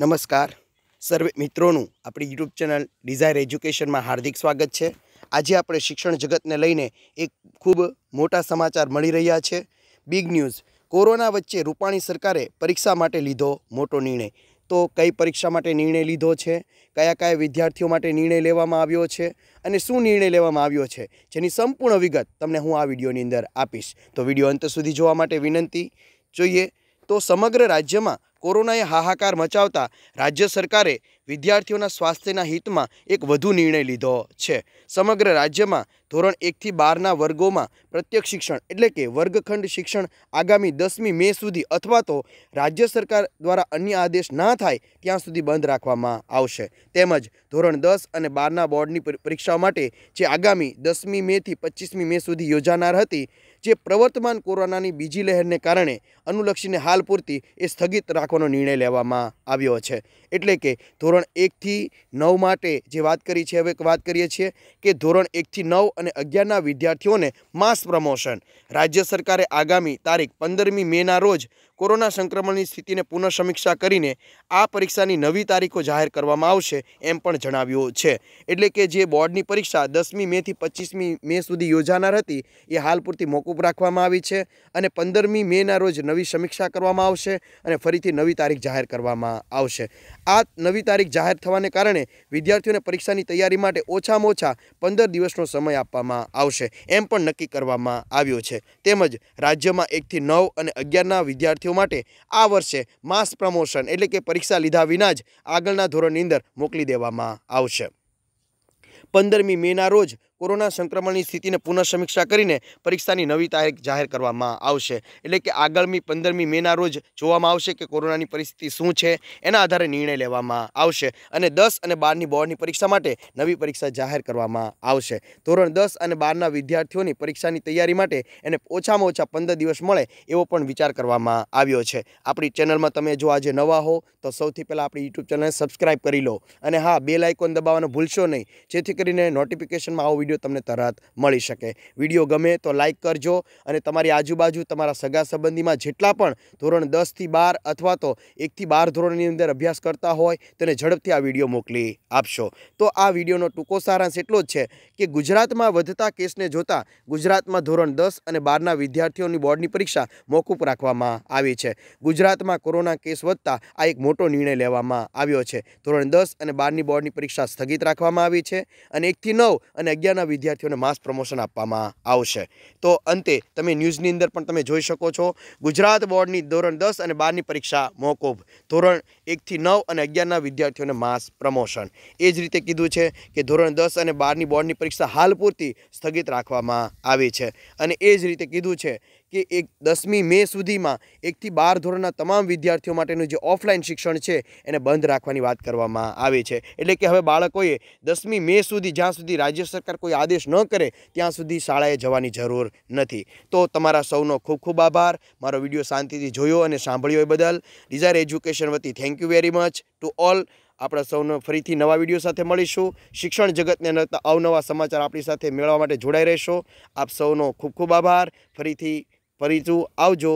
નમસ્કાર સર્વે મિત્રોનું આપણી યુટ્યુબ ચેનલ ડિઝાયર એજ્યુકેશનમાં હાર્દિક સ્વાગત છે આજે આપણે શિક્ષણ જગતને લઈને એક ખૂબ મોટા સમાચાર મળી રહ્યા છે બિગ ન્યૂઝ કોરોના વચ્ચે રૂપાણી સરકારે પરીક્ષા માટે લીધો મોટો નિર્ણય તો કઈ પરીક્ષા માટે નિર્ણય લીધો છે કયા કયા વિદ્યાર્થીઓ માટે નિર્ણય લેવામાં આવ્યો છે અને શું નિર્ણય લેવામાં આવ્યો છે જેની સંપૂર્ણ વિગત તમને હું આ વિડીયોની અંદર આપીશ તો વિડીયો અંત સુધી જોવા માટે વિનંતી જોઈએ તો સમગ્ર રાજ્યમાં કોરોનાએ હાહાકાર મચાવતા રાજ્ય સરકારે વિદ્યાર્થીઓના સ્વાસ્થ્યના હિતમાં એક વધુ નિર્ણય લીધો છે સમગ્ર રાજ્યમાં ધોરણ એકથી બારના વર્ગોમાં પ્રત્યક્ષ શિક્ષણ એટલે કે વર્ગખંડ શિક્ષણ આગામી દસમી મે સુધી અથવા તો રાજ્ય સરકાર દ્વારા અન્ય આદેશ ના થાય ત્યાં સુધી બંધ રાખવામાં આવશે તેમજ ધોરણ દસ અને બારના બોર્ડની પરીક્ષાઓ માટે જે આગામી દસમી મેથી પચીસમી મે સુધી યોજાનાર હતી જે પ્રવર્તમાન કોરોનાની બીજી લહેરને કારણે અનુલક્ષીને હાલ પૂરતી એ સ્થગિત રાખવાનો નિર્ણય લેવામાં આવ્યો છે એટલે કે ધોરણ એકથી નવ માટે જે વાત કરી છે હવે વાત કરીએ છીએ કે ધોરણ એકથી નવ અને અગિયારના વિદ્યાર્થીઓને માસ પ્રમોશન રાજ્ય સરકારે આગામી તારીખ પંદરમી મેના રોજ કોરોના સંક્રમણની સ્થિતિને પુનઃ સમીક્ષા કરીને આ પરીક્ષાની નવી તારીખો જાહેર કરવામાં આવશે એમ પણ જણાવ્યું છે એટલે કે જે બોર્ડની પરીક્ષા દસમી મેથી પચીસમી મે સુધી યોજાનાર હતી એ હાલ પૂરતી મોકૂફ રાખવામાં આવી છે અને પંદરમી મેના રોજ નવી સમીક્ષા કરવામાં આવશે અને ફરીથી નવી તારીખ જાહેર કરવામાં આવશે આ નવી તારીખ જાહેર થવાને કારણે વિદ્યાર્થીઓને પરીક્ષાની તૈયારી માટે ઓછામાં ઓછા પંદર દિવસનો સમય આપવામાં આવશે એમ પણ નક્કી કરવામાં આવ્યો છે તેમજ રાજ્યમાં એકથી નવ અને અગિયારના વિદ્યાર્થીઓ વિદ્યાર્થીઓ માટે આ વર્ષે માસ પ્રમોશન એટલે કે પરીક્ષા લીધા વિના જ આગળના ધોરણની અંદર મોકલી દેવામાં આવશે પંદરમી મેના રોજ કોરોના સંક્રમણની સ્થિતિને પુનઃ સમીક્ષા કરીને પરીક્ષાની નવી તારીખ જાહેર કરવામાં આવશે એટલે કે આગળમી પંદરમી મેના રોજ જોવામાં આવશે કે કોરોનાની પરિસ્થિતિ શું છે એના આધારે નિર્ણય લેવામાં આવશે અને દસ અને બારની બોર્ડની પરીક્ષા માટે નવી પરીક્ષા જાહેર કરવામાં આવશે ધોરણ દસ અને બારના વિદ્યાર્થીઓની પરીક્ષાની તૈયારી માટે એને ઓછામાં ઓછા પંદર દિવસ મળે એવો પણ વિચાર કરવામાં આવ્યો છે આપણી ચેનલમાં તમે જો આજે નવા હો તો સૌથી પહેલાં આપણી યુટ્યુબ ચેનલને સબસ્ક્રાઈબ કરી લો અને હા બે લાઇકોન દબાવવાનું ભૂલશો નહીં જેથી કરીને નોટિફિકેશનમાં આવો વિડીયો વિડીયો તમને તરત મળી શકે વિડીયો ગમે તો લાઇક કરજો અને તમારી આજુબાજુ તમારા સગા સંબંધીમાં જેટલા પણ ધોરણ દસથી બાર અથવા તો એકથી બાર ધોરણની અંદર અભ્યાસ કરતા હોય તેને ઝડપથી આ વિડીયો મોકલી આપશો તો આ વિડીયોનો ટૂંકો સારાંશ એટલો જ છે કે ગુજરાતમાં વધતા કેસને જોતાં ગુજરાતમાં ધોરણ દસ અને બારના વિદ્યાર્થીઓની બોર્ડની પરીક્ષા મોકૂફ રાખવામાં આવી છે ગુજરાતમાં કોરોના કેસ વધતા આ એક મોટો નિર્ણય લેવામાં આવ્યો છે ધોરણ દસ અને બારની બોર્ડની પરીક્ષા સ્થગિત રાખવામાં આવી છે અને એકથી નવ અને અગિયારના શાળાના વિદ્યાર્થીઓને માસ પ્રમોશન આપવામાં આવશે તો અંતે તમે ન્યૂઝની અંદર પણ તમે જોઈ શકો છો ગુજરાત બોર્ડની ધોરણ દસ અને બારની પરીક્ષા મોકૂફ ધોરણ એકથી નવ અને અગિયારના વિદ્યાર્થીઓને માસ પ્રમોશન એ જ રીતે કીધું છે કે ધોરણ દસ અને બારની બોર્ડની પરીક્ષા હાલ પૂરતી સ્થગિત રાખવામાં આવી છે અને એ જ રીતે કીધું છે કે એક દસમી મે સુધીમાં એકથી બાર ધોરણના તમામ વિદ્યાર્થીઓ માટેનું જે ઓફલાઈન શિક્ષણ છે એને બંધ રાખવાની વાત કરવામાં આવે છે એટલે કે હવે બાળકોએ દસમી મે સુધી જ્યાં સુધી રાજ્ય સરકાર કોઈ આદેશ ન કરે ત્યાં સુધી શાળાએ જવાની જરૂર નથી તો તમારા સૌનો ખૂબ ખૂબ આભાર મારો વિડીયો શાંતિથી જોયો અને સાંભળ્યો એ બદલ ડિઝાયર એજ્યુકેશન વતી thank you very much to all આપણા સૌનો ફરીથી નવા વિડીયો સાથે મળીશું શિક્ષણ જગતને લગતા અવનવા સમાચાર આપણી સાથે મેળવવા માટે જોડાઈ રહેશો આપ સૌનો ખૂબ ખૂબ આભાર ફરીથી ફરીચું આવજો